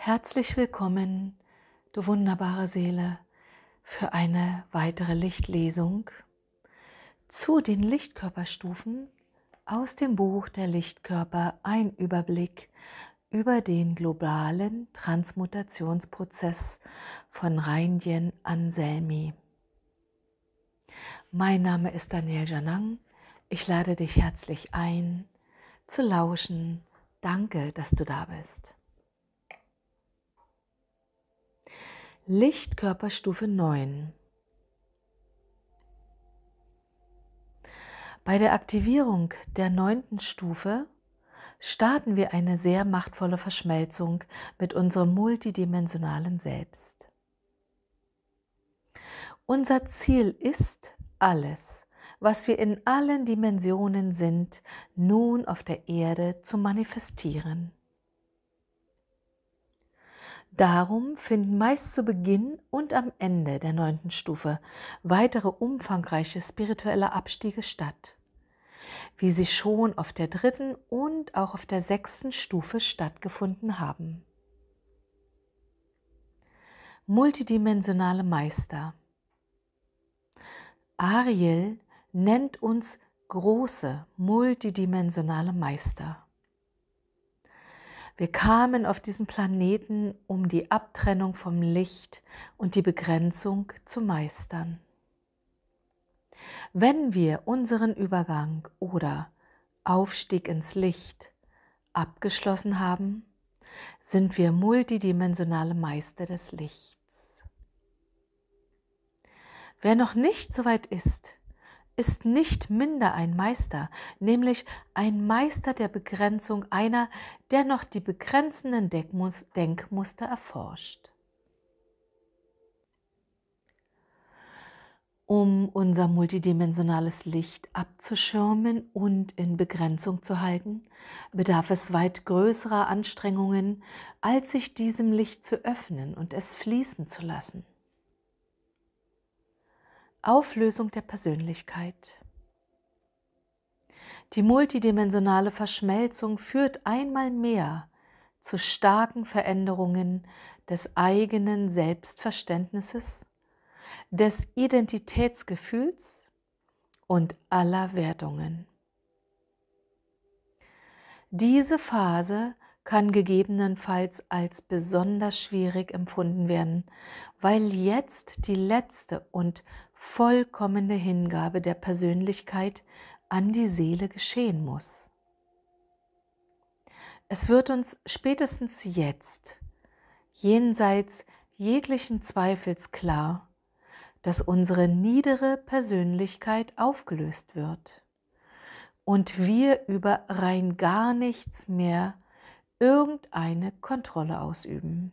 Herzlich willkommen, du wunderbare Seele, für eine weitere Lichtlesung zu den Lichtkörperstufen aus dem Buch der Lichtkörper ein Überblick über den globalen Transmutationsprozess von Reinjen Anselmi. Mein Name ist Daniel Janang. Ich lade dich herzlich ein, zu lauschen. Danke, dass du da bist. Lichtkörperstufe 9. Bei der Aktivierung der neunten Stufe starten wir eine sehr machtvolle Verschmelzung mit unserem multidimensionalen Selbst. Unser Ziel ist, alles, was wir in allen Dimensionen sind, nun auf der Erde zu manifestieren. Darum finden meist zu Beginn und am Ende der neunten Stufe weitere umfangreiche spirituelle Abstiege statt, wie sie schon auf der dritten und auch auf der sechsten Stufe stattgefunden haben. Multidimensionale Meister Ariel nennt uns große multidimensionale Meister. Wir kamen auf diesen Planeten, um die Abtrennung vom Licht und die Begrenzung zu meistern. Wenn wir unseren Übergang oder Aufstieg ins Licht abgeschlossen haben, sind wir multidimensionale Meister des Lichts. Wer noch nicht so weit ist, ist nicht minder ein Meister, nämlich ein Meister der Begrenzung einer, der noch die begrenzenden Denkmuster erforscht. Um unser multidimensionales Licht abzuschirmen und in Begrenzung zu halten, bedarf es weit größerer Anstrengungen, als sich diesem Licht zu öffnen und es fließen zu lassen. Auflösung der Persönlichkeit. Die multidimensionale Verschmelzung führt einmal mehr zu starken Veränderungen des eigenen Selbstverständnisses, des Identitätsgefühls und aller Wertungen. Diese Phase kann gegebenenfalls als besonders schwierig empfunden werden, weil jetzt die letzte und vollkommene Hingabe der Persönlichkeit an die Seele geschehen muss. Es wird uns spätestens jetzt, jenseits jeglichen Zweifels klar, dass unsere niedere Persönlichkeit aufgelöst wird und wir über rein gar nichts mehr irgendeine Kontrolle ausüben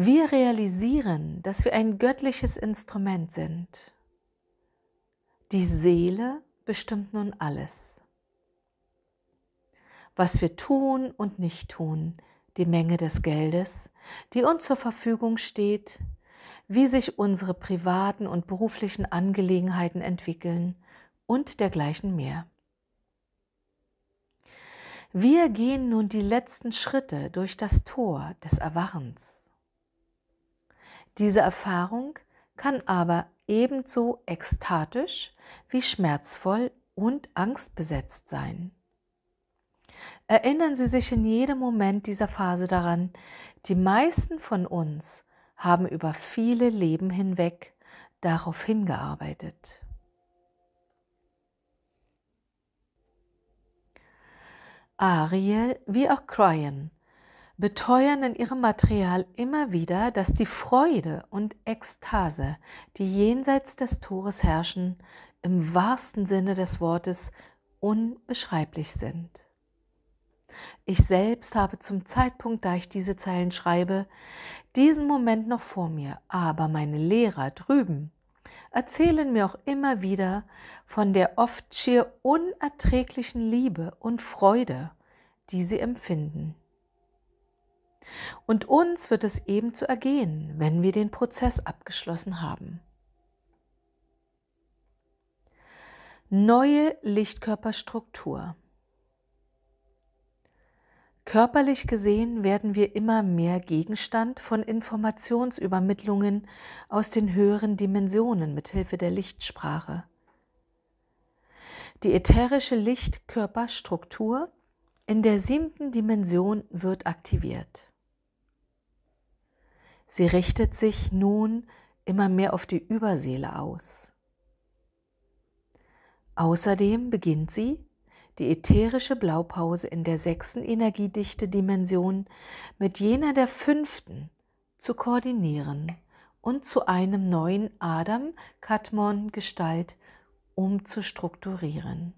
wir realisieren, dass wir ein göttliches Instrument sind. Die Seele bestimmt nun alles. Was wir tun und nicht tun, die Menge des Geldes, die uns zur Verfügung steht, wie sich unsere privaten und beruflichen Angelegenheiten entwickeln und dergleichen mehr. Wir gehen nun die letzten Schritte durch das Tor des Erwachens. Diese Erfahrung kann aber ebenso ekstatisch wie schmerzvoll und angstbesetzt sein. Erinnern Sie sich in jedem Moment dieser Phase daran, die meisten von uns haben über viele Leben hinweg darauf hingearbeitet. Ariel wie auch Cryan beteuern in ihrem Material immer wieder, dass die Freude und Ekstase, die jenseits des Tores herrschen, im wahrsten Sinne des Wortes unbeschreiblich sind. Ich selbst habe zum Zeitpunkt, da ich diese Zeilen schreibe, diesen Moment noch vor mir, aber meine Lehrer drüben erzählen mir auch immer wieder von der oft schier unerträglichen Liebe und Freude, die sie empfinden. Und uns wird es eben zu ergehen, wenn wir den Prozess abgeschlossen haben. Neue Lichtkörperstruktur. Körperlich gesehen werden wir immer mehr Gegenstand von Informationsübermittlungen aus den höheren Dimensionen mit Hilfe der Lichtsprache. Die ätherische Lichtkörperstruktur in der siebten Dimension wird aktiviert. Sie richtet sich nun immer mehr auf die Überseele aus. Außerdem beginnt sie, die ätherische Blaupause in der sechsten Energiedichte-Dimension mit jener der fünften zu koordinieren und zu einem neuen Adam-Katmon-Gestalt umzustrukturieren.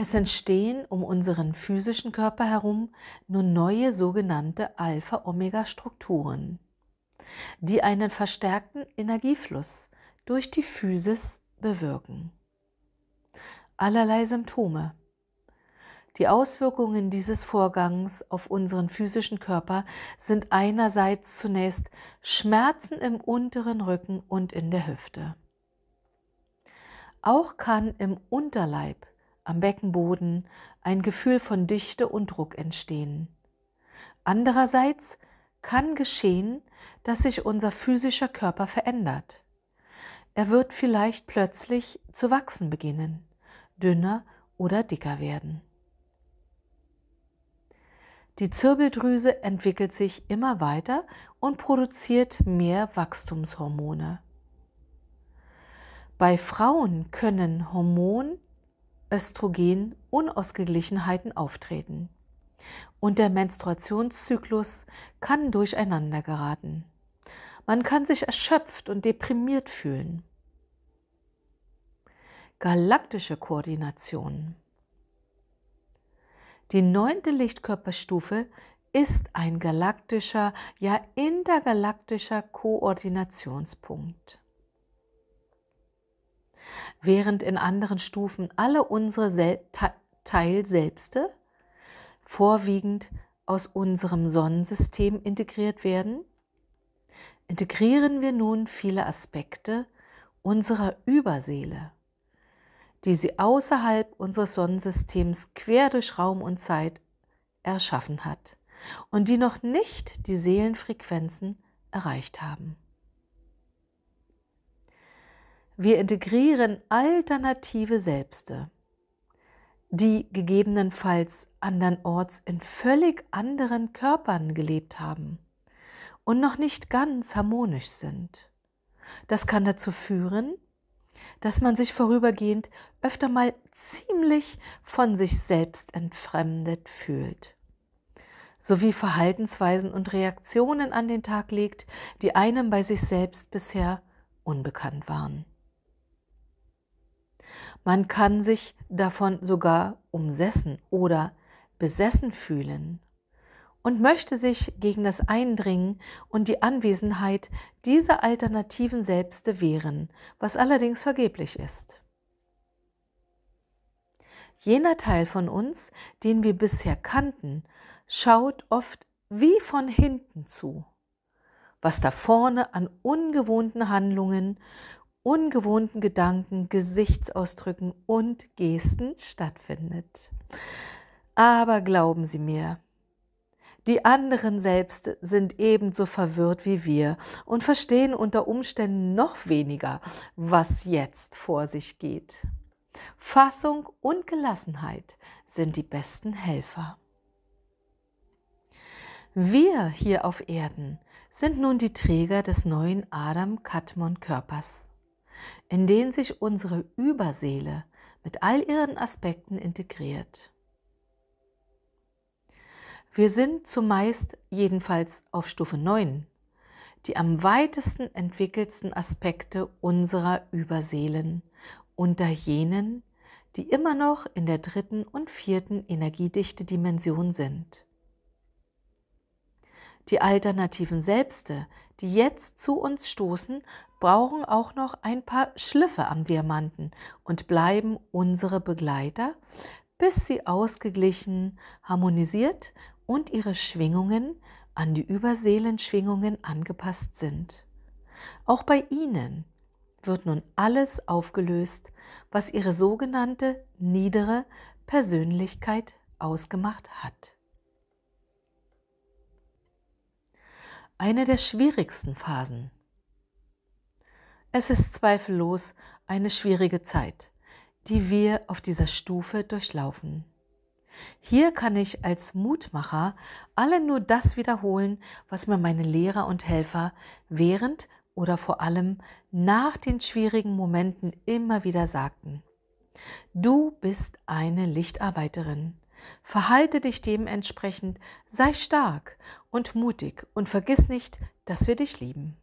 Es entstehen um unseren physischen Körper herum nun neue sogenannte Alpha-Omega-Strukturen, die einen verstärkten Energiefluss durch die Physis bewirken. Allerlei Symptome. Die Auswirkungen dieses Vorgangs auf unseren physischen Körper sind einerseits zunächst Schmerzen im unteren Rücken und in der Hüfte. Auch kann im Unterleib am Beckenboden ein Gefühl von Dichte und Druck entstehen. Andererseits kann geschehen, dass sich unser physischer Körper verändert. Er wird vielleicht plötzlich zu wachsen beginnen, dünner oder dicker werden. Die Zirbeldrüse entwickelt sich immer weiter und produziert mehr Wachstumshormone. Bei Frauen können Hormon- Östrogen-Unausgeglichenheiten auftreten. Und der Menstruationszyklus kann durcheinander geraten. Man kann sich erschöpft und deprimiert fühlen. Galaktische Koordination. Die neunte Lichtkörperstufe ist ein galaktischer, ja intergalaktischer Koordinationspunkt während in anderen Stufen alle unsere Sel Teilselbste vorwiegend aus unserem Sonnensystem integriert werden, integrieren wir nun viele Aspekte unserer Überseele, die sie außerhalb unseres Sonnensystems quer durch Raum und Zeit erschaffen hat und die noch nicht die Seelenfrequenzen erreicht haben. Wir integrieren alternative Selbste, die gegebenenfalls andernorts in völlig anderen Körpern gelebt haben und noch nicht ganz harmonisch sind. Das kann dazu führen, dass man sich vorübergehend öfter mal ziemlich von sich selbst entfremdet fühlt, sowie Verhaltensweisen und Reaktionen an den Tag legt, die einem bei sich selbst bisher unbekannt waren. Man kann sich davon sogar umsessen oder besessen fühlen und möchte sich gegen das Eindringen und die Anwesenheit dieser alternativen Selbste wehren, was allerdings vergeblich ist. Jener Teil von uns, den wir bisher kannten, schaut oft wie von hinten zu, was da vorne an ungewohnten Handlungen ungewohnten Gedanken, Gesichtsausdrücken und Gesten stattfindet. Aber glauben Sie mir, die anderen selbst sind ebenso verwirrt wie wir und verstehen unter Umständen noch weniger, was jetzt vor sich geht. Fassung und Gelassenheit sind die besten Helfer. Wir hier auf Erden sind nun die Träger des neuen Adam-Katmon-Körpers in den sich unsere Überseele mit all ihren Aspekten integriert. Wir sind zumeist jedenfalls auf Stufe 9, die am weitesten entwickelsten Aspekte unserer Überseelen unter jenen, die immer noch in der dritten und vierten energiedichte Dimension sind. Die alternativen Selbste, die jetzt zu uns stoßen, brauchen auch noch ein paar Schliffe am Diamanten und bleiben unsere Begleiter, bis sie ausgeglichen, harmonisiert und ihre Schwingungen an die Überseelenschwingungen angepasst sind. Auch bei ihnen wird nun alles aufgelöst, was ihre sogenannte niedere Persönlichkeit ausgemacht hat. Eine der schwierigsten Phasen es ist zweifellos eine schwierige Zeit, die wir auf dieser Stufe durchlaufen. Hier kann ich als Mutmacher alle nur das wiederholen, was mir meine Lehrer und Helfer während oder vor allem nach den schwierigen Momenten immer wieder sagten. Du bist eine Lichtarbeiterin. Verhalte dich dementsprechend, sei stark und mutig und vergiss nicht, dass wir dich lieben.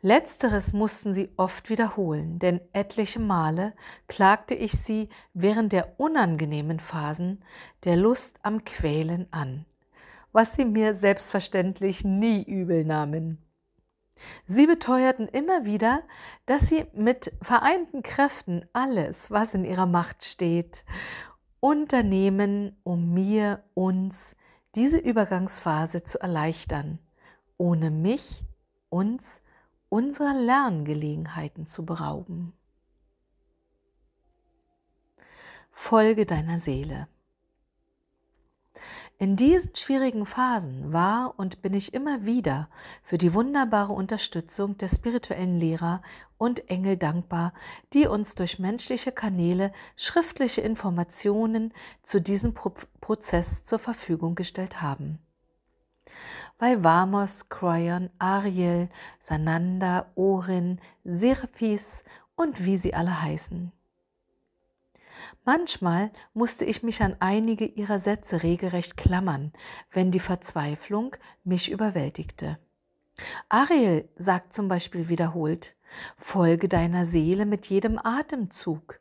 Letzteres mussten sie oft wiederholen, denn etliche Male klagte ich sie während der unangenehmen Phasen der Lust am Quälen an, was sie mir selbstverständlich nie übel nahmen. Sie beteuerten immer wieder, dass sie mit vereinten Kräften alles, was in ihrer Macht steht, unternehmen, um mir, uns, diese Übergangsphase zu erleichtern, ohne mich, uns unserer Lerngelegenheiten zu berauben. Folge deiner Seele. In diesen schwierigen Phasen war und bin ich immer wieder für die wunderbare Unterstützung der spirituellen Lehrer und Engel dankbar, die uns durch menschliche Kanäle schriftliche Informationen zu diesem Pro Prozess zur Verfügung gestellt haben bei Vamos, Cryon, Ariel, Sananda, Orin, Seraphis und wie sie alle heißen. Manchmal musste ich mich an einige ihrer Sätze regelrecht klammern, wenn die Verzweiflung mich überwältigte. Ariel sagt zum Beispiel wiederholt, folge deiner Seele mit jedem Atemzug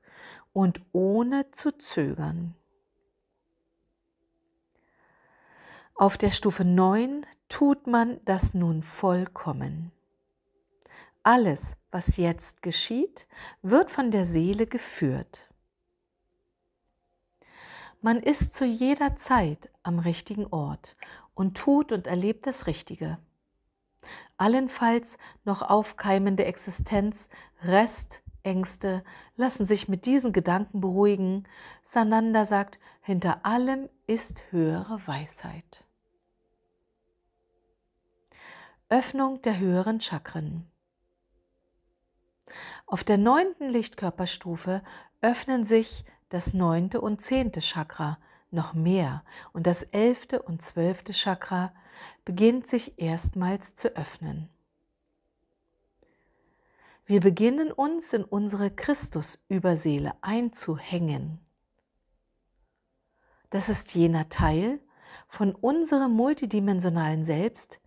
und ohne zu zögern. Auf der Stufe 9 tut man das nun vollkommen. Alles, was jetzt geschieht, wird von der Seele geführt. Man ist zu jeder Zeit am richtigen Ort und tut und erlebt das Richtige. Allenfalls noch aufkeimende Existenz, Rest, Ängste lassen sich mit diesen Gedanken beruhigen. Sananda sagt, hinter allem ist höhere Weisheit. Öffnung der höheren Chakren. Auf der neunten Lichtkörperstufe öffnen sich das neunte und zehnte Chakra noch mehr und das elfte und zwölfte Chakra beginnt sich erstmals zu öffnen. Wir beginnen uns in unsere Christusüberseele einzuhängen. Das ist jener Teil von unserem multidimensionalen Selbst,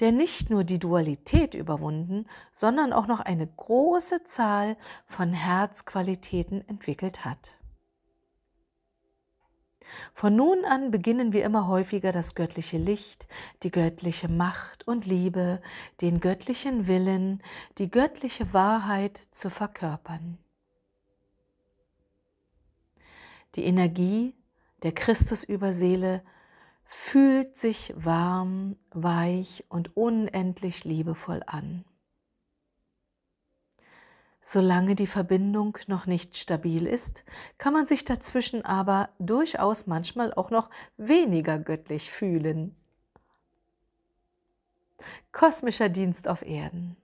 der nicht nur die Dualität überwunden, sondern auch noch eine große Zahl von Herzqualitäten entwickelt hat. Von nun an beginnen wir immer häufiger das göttliche Licht, die göttliche Macht und Liebe, den göttlichen Willen, die göttliche Wahrheit zu verkörpern. Die Energie der Christusüberseele fühlt sich warm, weich und unendlich liebevoll an. Solange die Verbindung noch nicht stabil ist, kann man sich dazwischen aber durchaus manchmal auch noch weniger göttlich fühlen. Kosmischer Dienst auf Erden.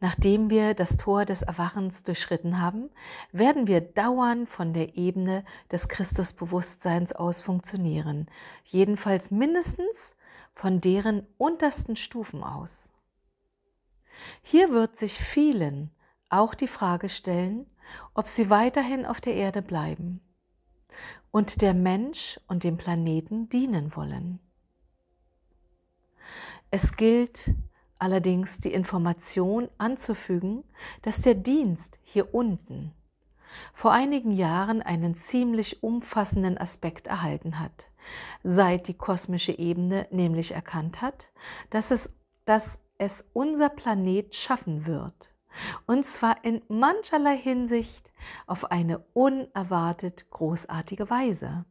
Nachdem wir das Tor des Erwachens durchschritten haben, werden wir dauernd von der Ebene des Christusbewusstseins aus funktionieren, jedenfalls mindestens von deren untersten Stufen aus. Hier wird sich vielen auch die Frage stellen, ob sie weiterhin auf der Erde bleiben und der Mensch und dem Planeten dienen wollen. Es gilt, allerdings die Information anzufügen, dass der Dienst hier unten vor einigen Jahren einen ziemlich umfassenden Aspekt erhalten hat, seit die kosmische Ebene nämlich erkannt hat, dass es, dass es unser Planet schaffen wird, und zwar in mancherlei Hinsicht auf eine unerwartet großartige Weise.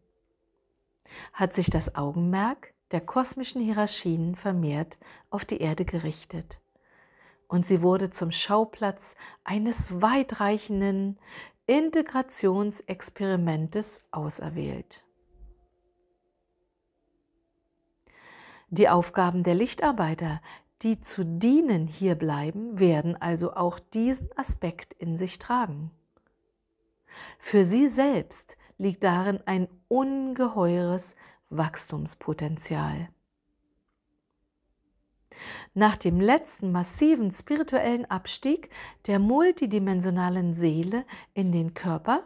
Hat sich das Augenmerk der kosmischen Hierarchien vermehrt auf die Erde gerichtet. Und sie wurde zum Schauplatz eines weitreichenden Integrationsexperimentes auserwählt. Die Aufgaben der Lichtarbeiter, die zu dienen hier bleiben, werden also auch diesen Aspekt in sich tragen. Für sie selbst liegt darin ein ungeheures Wachstumspotenzial. Nach dem letzten massiven spirituellen Abstieg der multidimensionalen Seele in den Körper,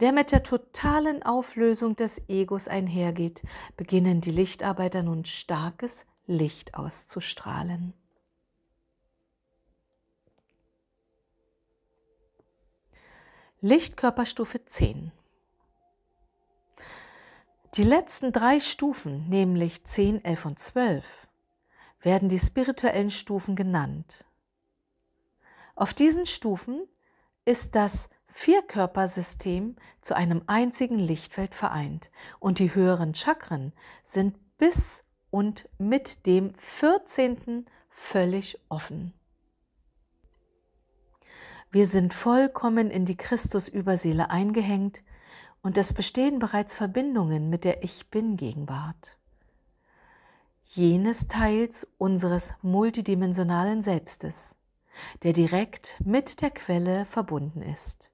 der mit der totalen Auflösung des Egos einhergeht, beginnen die Lichtarbeiter nun starkes Licht auszustrahlen. Lichtkörperstufe 10 die letzten drei Stufen, nämlich 10, 11 und 12, werden die spirituellen Stufen genannt. Auf diesen Stufen ist das Vierkörpersystem zu einem einzigen Lichtfeld vereint und die höheren Chakren sind bis und mit dem 14. völlig offen. Wir sind vollkommen in die Christusüberseele eingehängt und es bestehen bereits Verbindungen mit der Ich bin Gegenwart, jenes Teils unseres multidimensionalen Selbstes, der direkt mit der Quelle verbunden ist.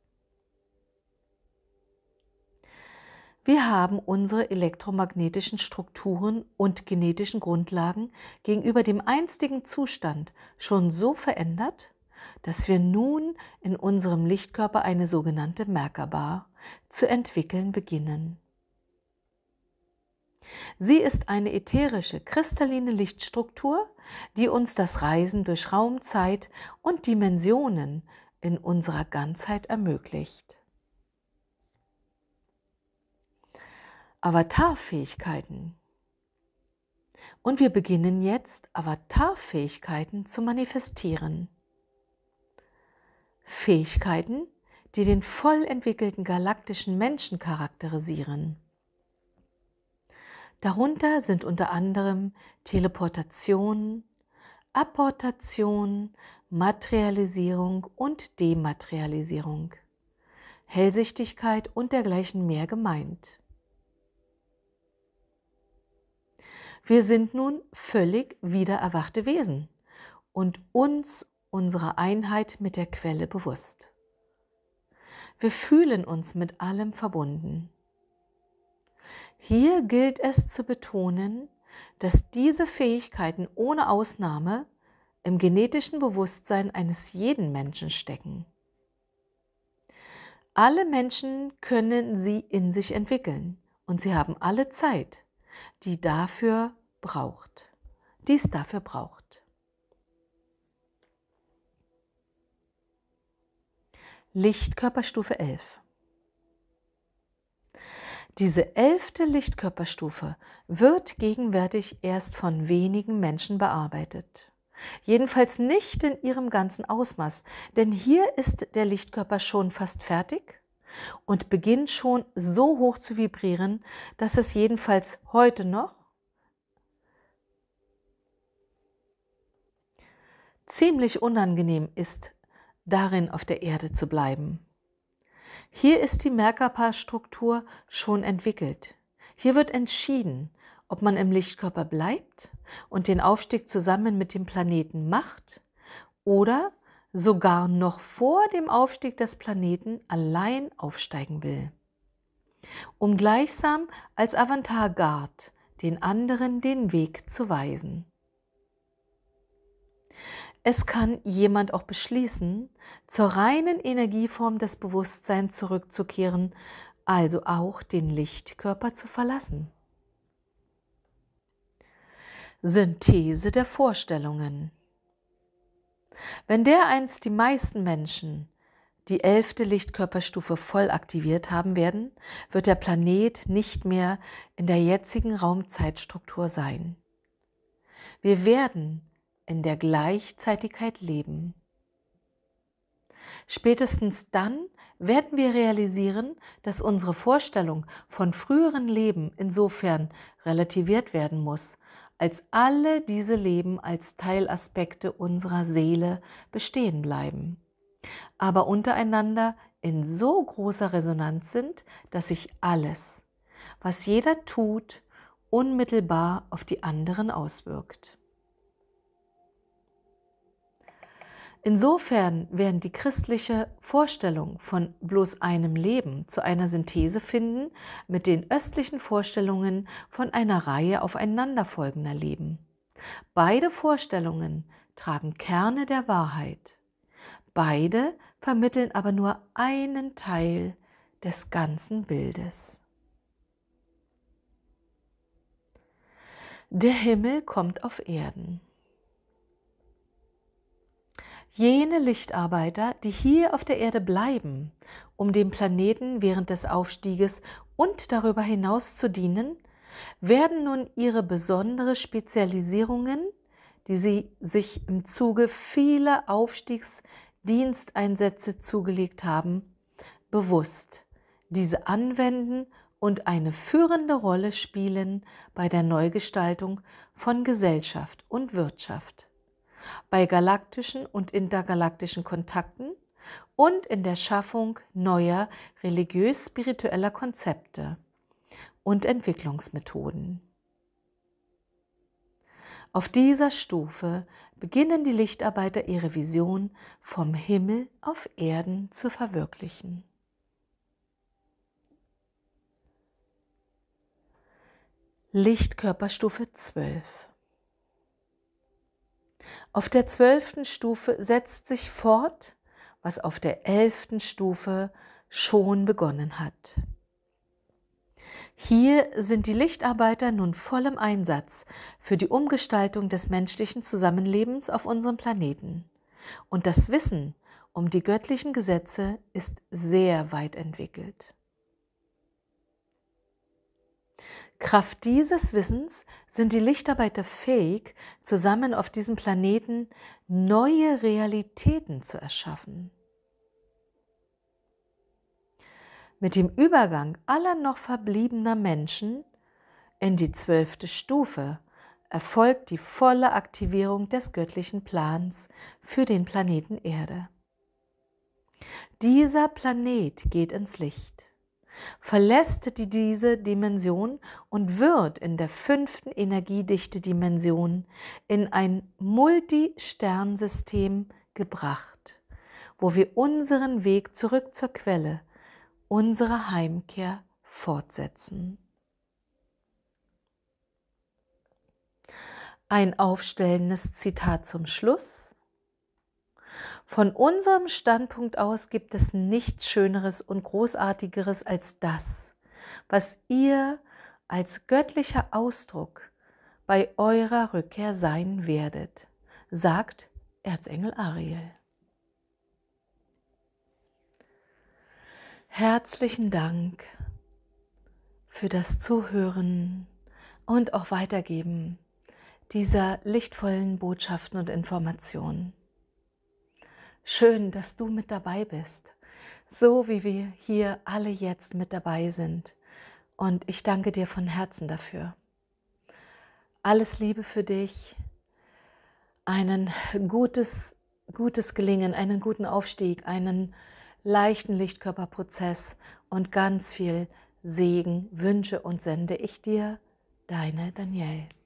Wir haben unsere elektromagnetischen Strukturen und genetischen Grundlagen gegenüber dem einstigen Zustand schon so verändert, dass wir nun in unserem Lichtkörper eine sogenannte Merkaba zu entwickeln beginnen. Sie ist eine ätherische, kristalline Lichtstruktur, die uns das Reisen durch Raum, Zeit und Dimensionen in unserer Ganzheit ermöglicht. Avatarfähigkeiten. Und wir beginnen jetzt, Avatarfähigkeiten zu manifestieren. Fähigkeiten, die den voll entwickelten galaktischen Menschen charakterisieren. Darunter sind unter anderem Teleportation, Apportation, Materialisierung und Dematerialisierung, Hellsichtigkeit und dergleichen mehr gemeint. Wir sind nun völlig wiedererwachte Wesen und uns unserer Einheit mit der Quelle bewusst. Wir fühlen uns mit allem verbunden. Hier gilt es zu betonen, dass diese Fähigkeiten ohne Ausnahme im genetischen Bewusstsein eines jeden Menschen stecken. Alle Menschen können sie in sich entwickeln und sie haben alle Zeit, die dafür braucht, die es dafür braucht. Lichtkörperstufe 11. Diese elfte Lichtkörperstufe wird gegenwärtig erst von wenigen Menschen bearbeitet. Jedenfalls nicht in ihrem ganzen Ausmaß, denn hier ist der Lichtkörper schon fast fertig und beginnt schon so hoch zu vibrieren, dass es jedenfalls heute noch ziemlich unangenehm ist darin auf der Erde zu bleiben. Hier ist die merkapa struktur schon entwickelt. Hier wird entschieden, ob man im Lichtkörper bleibt und den Aufstieg zusammen mit dem Planeten macht oder sogar noch vor dem Aufstieg des Planeten allein aufsteigen will, um gleichsam als Avantgarde den anderen den Weg zu weisen. Es kann jemand auch beschließen, zur reinen Energieform des Bewusstseins zurückzukehren, also auch den Lichtkörper zu verlassen. Synthese der Vorstellungen. Wenn dereinst die meisten Menschen die elfte Lichtkörperstufe voll aktiviert haben werden, wird der Planet nicht mehr in der jetzigen Raumzeitstruktur sein. Wir werden in der Gleichzeitigkeit leben. Spätestens dann werden wir realisieren, dass unsere Vorstellung von früheren Leben insofern relativiert werden muss, als alle diese Leben als Teilaspekte unserer Seele bestehen bleiben, aber untereinander in so großer Resonanz sind, dass sich alles, was jeder tut, unmittelbar auf die anderen auswirkt. Insofern werden die christliche Vorstellung von bloß einem Leben zu einer Synthese finden mit den östlichen Vorstellungen von einer Reihe aufeinanderfolgender Leben. Beide Vorstellungen tragen Kerne der Wahrheit. Beide vermitteln aber nur einen Teil des ganzen Bildes. Der Himmel kommt auf Erden. Jene Lichtarbeiter, die hier auf der Erde bleiben, um dem Planeten während des Aufstieges und darüber hinaus zu dienen, werden nun ihre besondere Spezialisierungen, die sie sich im Zuge vieler Aufstiegsdiensteinsätze zugelegt haben, bewusst, diese anwenden und eine führende Rolle spielen bei der Neugestaltung von Gesellschaft und Wirtschaft bei galaktischen und intergalaktischen Kontakten und in der Schaffung neuer religiös-spiritueller Konzepte und Entwicklungsmethoden. Auf dieser Stufe beginnen die Lichtarbeiter ihre Vision vom Himmel auf Erden zu verwirklichen. Lichtkörperstufe 12 auf der zwölften Stufe setzt sich fort, was auf der elften Stufe schon begonnen hat. Hier sind die Lichtarbeiter nun voll im Einsatz für die Umgestaltung des menschlichen Zusammenlebens auf unserem Planeten. Und das Wissen um die göttlichen Gesetze ist sehr weit entwickelt. Kraft dieses Wissens sind die Lichtarbeiter fähig, zusammen auf diesem Planeten neue Realitäten zu erschaffen. Mit dem Übergang aller noch verbliebener Menschen in die zwölfte Stufe erfolgt die volle Aktivierung des göttlichen Plans für den Planeten Erde. Dieser Planet geht ins Licht verlässt die diese Dimension und wird in der fünften Energiedichte-Dimension in ein Multi-Sternsystem gebracht, wo wir unseren Weg zurück zur Quelle, unsere Heimkehr fortsetzen. Ein aufstellendes Zitat zum Schluss. Von unserem Standpunkt aus gibt es nichts Schöneres und Großartigeres als das, was ihr als göttlicher Ausdruck bei eurer Rückkehr sein werdet, sagt Erzengel Ariel. Herzlichen Dank für das Zuhören und auch Weitergeben dieser lichtvollen Botschaften und Informationen. Schön, dass du mit dabei bist, so wie wir hier alle jetzt mit dabei sind. Und ich danke dir von Herzen dafür. Alles Liebe für dich, einen gutes, gutes Gelingen, einen guten Aufstieg, einen leichten Lichtkörperprozess und ganz viel Segen wünsche und sende ich dir, deine Danielle.